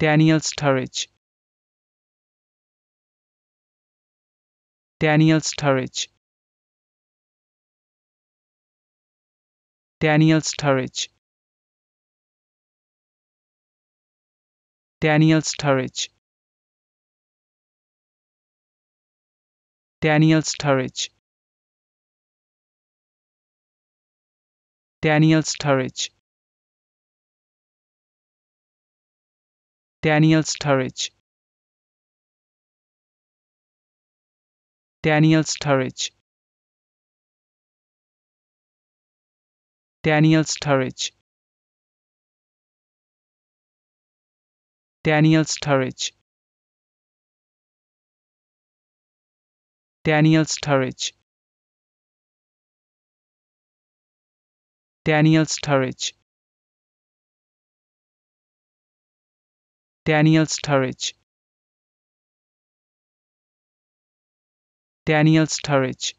Daniel Sturridge Daniel Sturridge Daniel Sturridge Daniel Sturridge Daniel Sturridge Daniel Sturridge Daniel Sturridge Daniel Sturridge Daniel Sturridge Daniel Sturridge Daniel Sturridge Daniel Sturridge Daniel Sturridge Daniel Sturridge